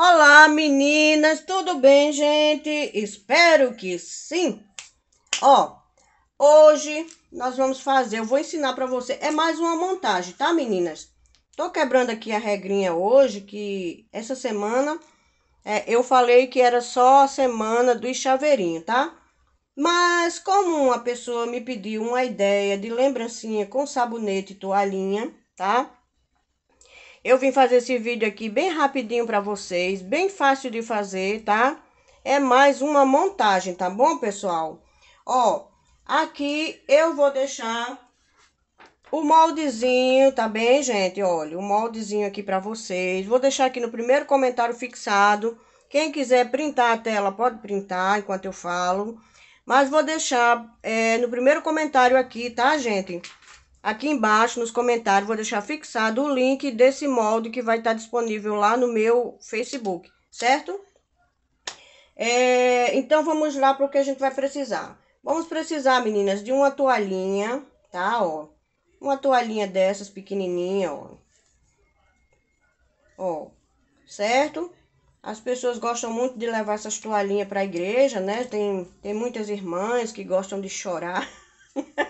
Olá, meninas, tudo bem, gente? Espero que sim. Ó, hoje nós vamos fazer, eu vou ensinar para você, é mais uma montagem, tá, meninas? Tô quebrando aqui a regrinha hoje, que essa semana é, eu falei que era só a semana do chaveirinho, tá? Mas como uma pessoa me pediu uma ideia de lembrancinha com sabonete e toalhinha, tá? Eu vim fazer esse vídeo aqui bem rapidinho para vocês, bem fácil de fazer, tá? É mais uma montagem, tá bom, pessoal? Ó, aqui eu vou deixar o moldezinho, tá bem, gente? Olha, o moldezinho aqui para vocês. Vou deixar aqui no primeiro comentário fixado. Quem quiser printar a tela, pode printar enquanto eu falo. Mas vou deixar é, no primeiro comentário aqui, tá, gente? Aqui embaixo nos comentários vou deixar fixado o link desse molde que vai estar disponível lá no meu Facebook, certo? É, então vamos lá para o que a gente vai precisar. Vamos precisar, meninas, de uma toalhinha, tá, ó. Uma toalhinha dessas pequenininha, ó. Ó, certo? As pessoas gostam muito de levar essas toalhinhas para a igreja, né? Tem, tem muitas irmãs que gostam de chorar.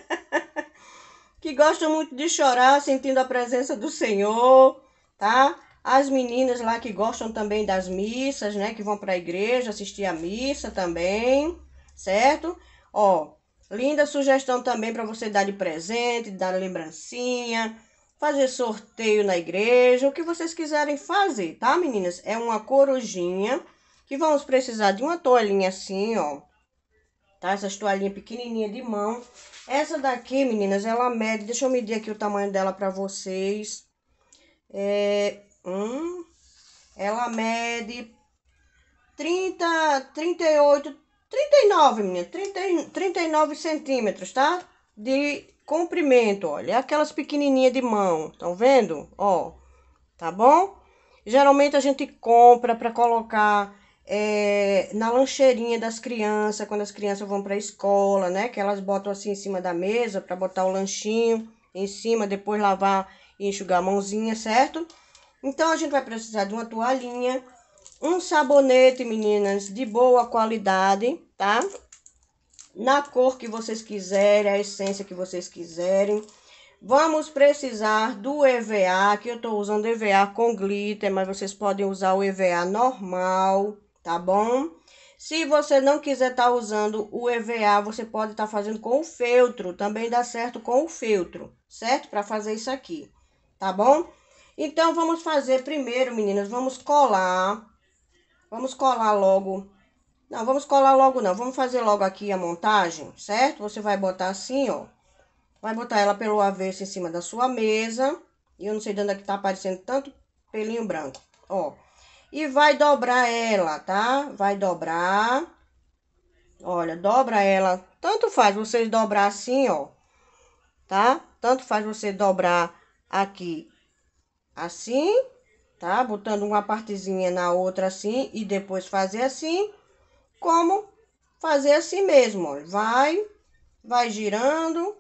que gostam muito de chorar sentindo a presença do Senhor, tá? As meninas lá que gostam também das missas, né? Que vão para a igreja assistir a missa também, certo? Ó, linda sugestão também para você dar de presente, dar lembrancinha, fazer sorteio na igreja, o que vocês quiserem fazer, tá, meninas? É uma corujinha que vamos precisar de uma toalhinha assim, ó, tá? Essas toalhinhas pequenininha de mão. Essa daqui, meninas, ela mede... Deixa eu medir aqui o tamanho dela pra vocês. É... Hum, ela mede 30, 38, 39, menina, 30, 39 centímetros, tá? De comprimento, olha, aquelas pequenininhas de mão, estão vendo? Ó, tá bom? Geralmente a gente compra para colocar é, na lancheirinha das crianças, quando as crianças vão para a escola, né? Que elas botam assim em cima da mesa para botar o lanchinho em cima, depois lavar e enxugar a mãozinha, certo? Então a gente vai precisar de uma toalhinha, um sabonete, meninas, de boa qualidade, tá? Na cor que vocês quiserem, a essência que vocês quiserem. Vamos precisar do EVA, que eu estou usando EVA com glitter, mas vocês podem usar o EVA normal tá bom? Se você não quiser estar tá usando o EVA, você pode estar tá fazendo com o feltro, também dá certo com o feltro, certo? Para fazer isso aqui, tá bom? Então, vamos fazer primeiro, meninas, vamos colar, vamos colar logo, não, vamos colar logo não, vamos fazer logo aqui a montagem, certo? Você vai botar assim, ó, vai botar ela pelo avesso em cima da sua mesa, e eu não sei de onde é que tá aparecendo tanto pelinho branco, ó e vai dobrar ela, tá? Vai dobrar. Olha, dobra ela. Tanto faz vocês dobrar assim, ó. Tá? Tanto faz você dobrar aqui assim, tá? Botando uma partezinha na outra assim e depois fazer assim. Como fazer assim mesmo, ó. Vai, vai girando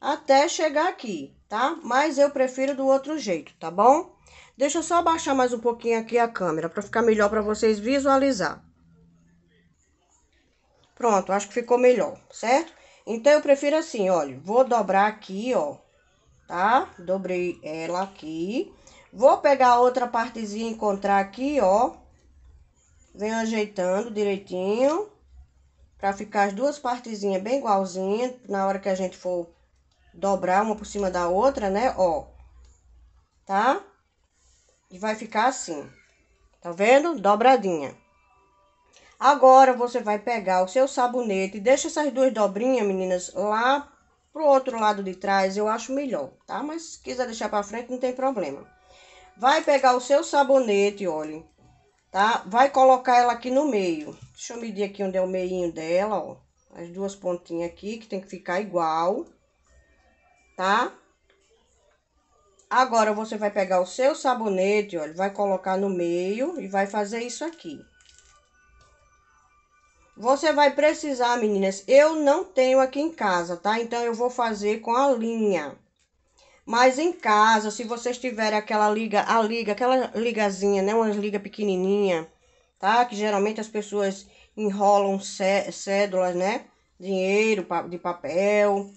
até chegar aqui, tá? Mas eu prefiro do outro jeito, tá bom? Deixa eu só abaixar mais um pouquinho aqui a câmera para ficar melhor para vocês visualizar. Pronto, acho que ficou melhor, certo? Então, eu prefiro assim, olha, vou dobrar aqui, ó, tá? Dobrei ela aqui. Vou pegar outra partezinha e encontrar aqui, ó. Venho ajeitando direitinho. Pra ficar as duas partezinhas bem igualzinha. Na hora que a gente for dobrar uma por cima da outra, né? Ó. Tá? E vai ficar assim. Tá vendo? Dobradinha. Agora, você vai pegar o seu sabonete. e Deixa essas duas dobrinhas, meninas, lá pro outro lado de trás. Eu acho melhor, tá? Mas se quiser deixar pra frente, não tem problema. Vai pegar o seu sabonete, olha. Tá? Vai colocar ela aqui no meio. Deixa eu medir aqui onde é o meinho dela, ó. As duas pontinhas aqui, que tem que ficar igual. Tá? Agora, você vai pegar o seu sabonete, olha, vai colocar no meio e vai fazer isso aqui. Você vai precisar, meninas, eu não tenho aqui em casa, tá? Então, eu vou fazer com a linha. Mas em casa, se vocês tiverem aquela liga, a liga, aquela ligazinha, né? Uma liga pequenininha, tá? Que geralmente as pessoas enrolam cédulas, né? Dinheiro de papel,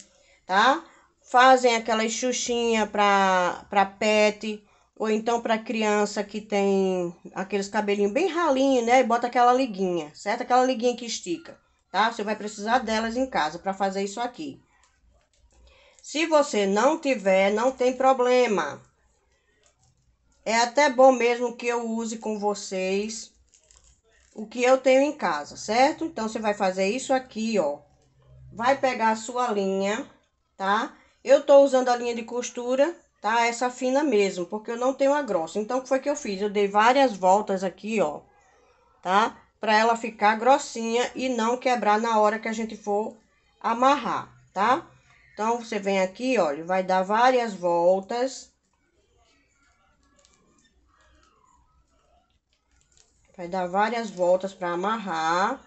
Tá? fazem aquelas xuxinha para pet ou então para criança que tem aqueles cabelinhos bem ralinho, né? E bota aquela liguinha, certo? Aquela liguinha que estica, tá? Você vai precisar delas em casa para fazer isso aqui. Se você não tiver, não tem problema. É até bom mesmo que eu use com vocês o que eu tenho em casa, certo? Então, você vai fazer isso aqui, ó. Vai pegar a sua linha, tá? Eu tô usando a linha de costura, tá? Essa fina mesmo, porque eu não tenho a grossa. Então, o que foi que eu fiz? Eu dei várias voltas aqui, ó, tá? Pra ela ficar grossinha e não quebrar na hora que a gente for amarrar, tá? Então, você vem aqui, olha, vai dar várias voltas. Vai dar várias voltas pra amarrar.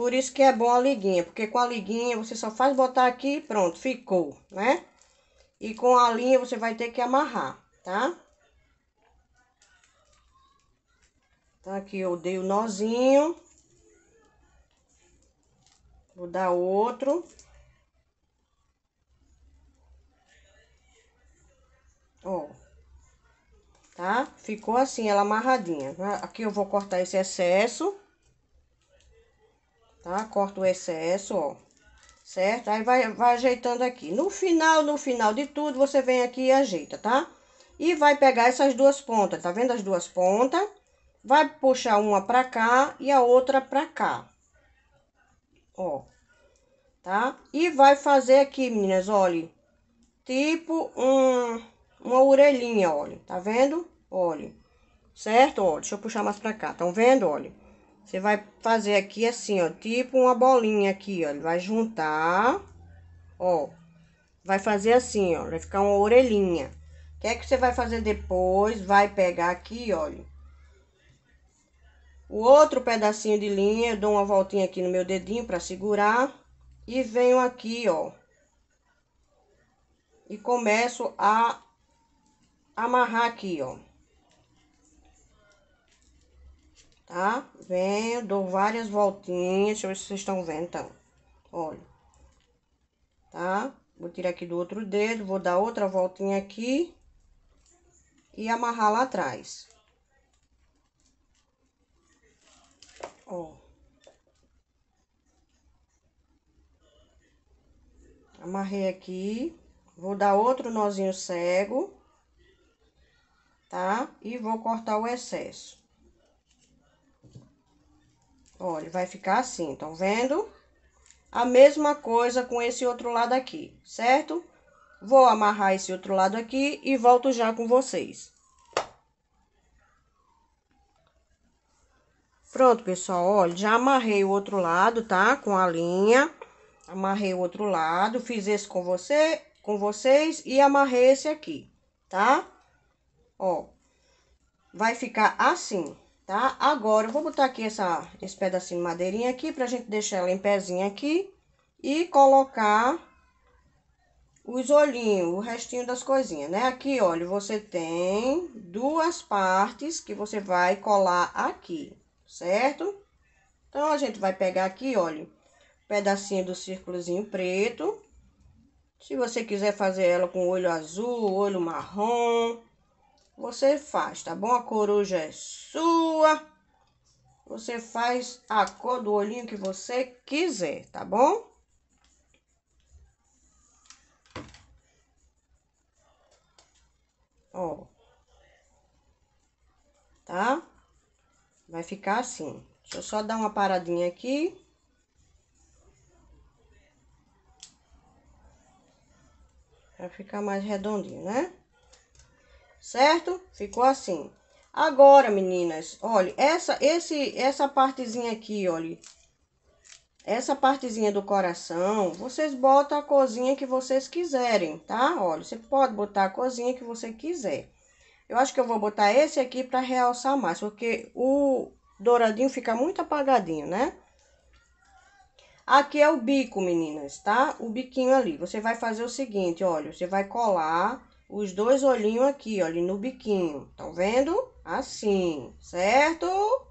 Por isso que é bom a liguinha, porque com a liguinha você só faz botar aqui e pronto, ficou, né? E com a linha você vai ter que amarrar, tá? Então aqui eu dei o nozinho. Vou dar outro. Ó. Tá? Ficou assim, ela amarradinha. Aqui eu vou cortar esse excesso tá? Corta o excesso, ó, certo? Aí vai, vai ajeitando aqui. No final, no final de tudo, você vem aqui e ajeita, tá? E vai pegar essas duas pontas, tá vendo as duas pontas? Vai puxar uma pra cá e a outra pra cá, ó, tá? E vai fazer aqui, meninas, olha, tipo um, uma orelhinha, olha, tá vendo? Olha, certo? Olha, deixa eu puxar mais pra cá, Tão vendo? Olha. Você vai fazer aqui assim, ó, tipo uma bolinha aqui, ó. Ele vai juntar, ó. Vai fazer assim, ó, vai ficar uma orelhinha. O que é que você vai fazer depois? Vai pegar aqui, olha. O outro pedacinho de linha, eu dou uma voltinha aqui no meu dedinho pra segurar. E venho aqui, ó. E começo a amarrar aqui, ó. tá? Venho, dou várias voltinhas, deixa eu ver se vocês estão vendo, então. Olha, tá? Vou tirar aqui do outro dedo, vou dar outra voltinha aqui e amarrar lá atrás. Ó. Amarrei aqui, vou dar outro nozinho cego, tá? E vou cortar o excesso. Olha, vai ficar assim, estão vendo? A mesma coisa com esse outro lado aqui, certo? Vou amarrar esse outro lado aqui e volto já com vocês. Pronto, pessoal, olha, já amarrei o outro lado, tá? Com a linha, amarrei o outro lado, fiz esse com você, com vocês e amarrei esse aqui, tá? Ó, vai ficar assim tá? Agora, eu vou botar aqui essa, esse pedacinho de madeirinha aqui pra gente deixar ela em pezinho aqui. E colocar os olhinhos, o restinho das coisinhas, né? Aqui, olha, você tem duas partes que você vai colar aqui, certo? Então, a gente vai pegar aqui, olha, um pedacinho do círculozinho preto. Se você quiser fazer ela com olho azul, olho marrom, você faz, tá bom? A coruja é sua. Você faz a cor do olhinho que você quiser, tá bom? Ó. Tá? Vai ficar assim. Deixa eu só dar uma paradinha aqui. Pra ficar mais redondinho, né? certo? Ficou assim. Agora, meninas, olha, essa, esse, essa partezinha aqui, olha, essa partezinha do coração, vocês botam a cozinha que vocês quiserem, tá? Olha, você pode botar a cozinha que você quiser. Eu acho que eu vou botar esse aqui para realçar mais, porque o douradinho fica muito apagadinho, né? Aqui é o bico, meninas, tá? O biquinho ali. Você vai fazer o seguinte, olha, você vai colar os dois olhinhos aqui, olha, no biquinho. Estão tá vendo? Assim, certo?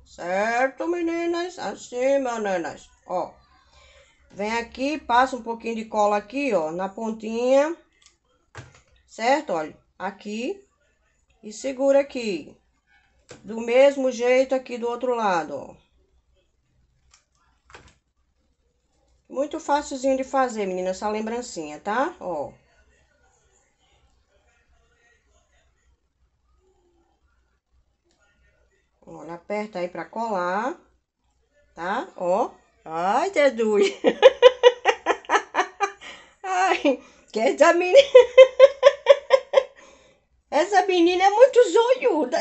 Certo, meninas? Assim, meninas. Ó, vem aqui, passa um pouquinho de cola aqui, ó, na pontinha. Certo? Olha, aqui. E segura aqui. Do mesmo jeito aqui do outro lado, ó. Muito fácilzinho de fazer, menina, essa lembrancinha, tá? Ó. Olha, aperta aí pra colar, tá? Ó. Ai, Jesus. Ai, que essa menina... Essa menina é muito zoiuda.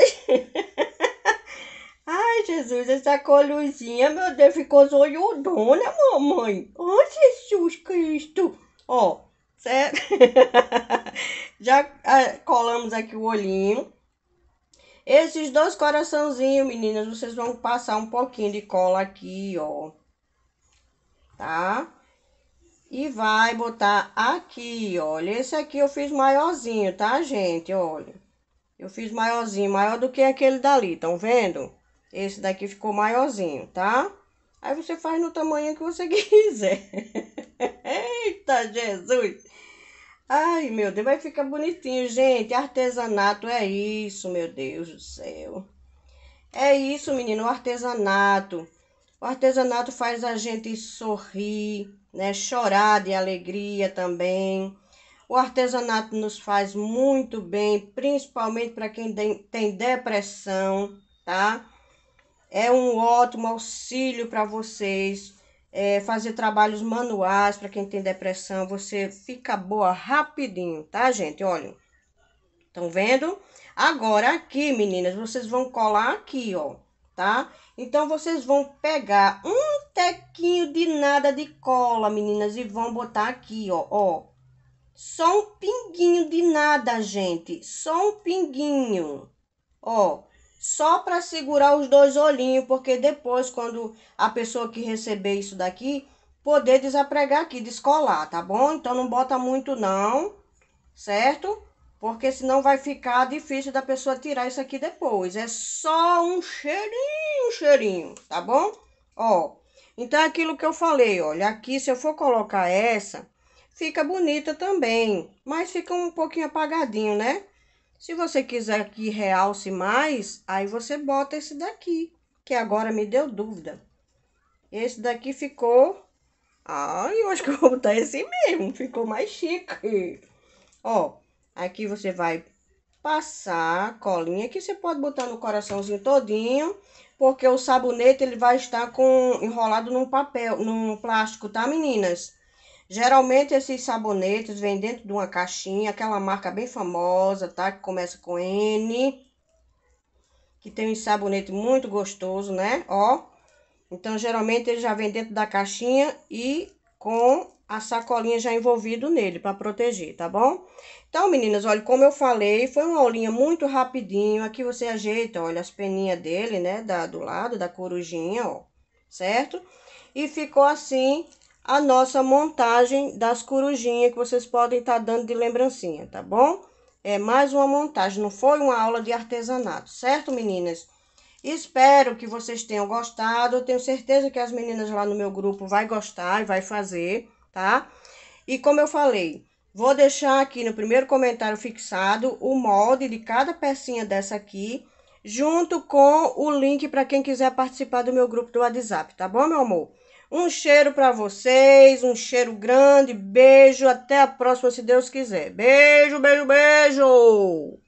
Ai, Jesus, essa coluzinha, meu Deus, ficou zoiudona, mamãe. Ai, oh, Jesus Cristo. Ó, certo? Já ah, colamos aqui o olhinho. Esses dois coraçãozinhos, meninas, vocês vão passar um pouquinho de cola aqui, ó. Tá? E vai botar aqui, olha. Esse aqui eu fiz maiorzinho, tá, gente? Olha. Eu fiz maiorzinho, maior do que aquele dali, estão vendo? Esse daqui ficou maiorzinho, tá? Aí você faz no tamanho que você quiser. Eita, Jesus! Ai, meu Deus, vai ficar bonitinho, gente. Artesanato é isso, meu Deus do céu. É isso, menino, o artesanato. O artesanato faz a gente sorrir, né? Chorar de alegria também. O artesanato nos faz muito bem, principalmente para quem tem depressão, tá? É um ótimo auxílio para vocês é, fazer trabalhos manuais para quem tem depressão, você fica boa rapidinho, tá, gente? Olha, estão vendo? Agora aqui, meninas, vocês vão colar aqui, ó, tá? Então, vocês vão pegar um tequinho de nada de cola, meninas, e vão botar aqui, ó, ó. Só um pinguinho de nada, gente, só um pinguinho, ó só para segurar os dois olhinhos, porque depois, quando a pessoa que receber isso daqui, poder desapregar aqui, descolar, tá bom? Então não bota muito não, certo? Porque senão vai ficar difícil da pessoa tirar isso aqui depois. É só um cheirinho, um cheirinho, tá bom? Ó, então é aquilo que eu falei, olha, aqui se eu for colocar essa, fica bonita também, mas fica um pouquinho apagadinho, né? Se você quiser que realce mais, aí você bota esse daqui, que agora me deu dúvida. Esse daqui ficou... Ai, eu acho que eu vou botar esse mesmo, ficou mais chique. Ó, aqui você vai passar colinha, que você pode botar no coraçãozinho todinho, porque o sabonete ele vai estar com enrolado num papel, num plástico, tá meninas? Geralmente esses sabonetes vêm dentro de uma caixinha, aquela é marca bem famosa, tá? Que começa com N. Que tem um sabonete muito gostoso, né? Ó. Então, geralmente ele já vem dentro da caixinha e com a sacolinha já envolvido nele para proteger, tá bom? Então, meninas, olha, como eu falei, foi uma aulinha muito rapidinho. Aqui você ajeita, olha, as peninhas dele, né, da, do lado da corujinha, ó, certo? E ficou assim a nossa montagem das corujinhas que vocês podem estar tá dando de lembrancinha, tá bom? É mais uma montagem, não foi uma aula de artesanato, certo, meninas? Espero que vocês tenham gostado. Eu tenho certeza que as meninas lá no meu grupo vai gostar e vai fazer, tá? E como eu falei, vou deixar aqui no primeiro comentário fixado o molde de cada pecinha dessa aqui, junto com o link para quem quiser participar do meu grupo do WhatsApp, tá bom, meu amor? Um cheiro para vocês, um cheiro grande, beijo, até a próxima se Deus quiser. Beijo, beijo, beijo.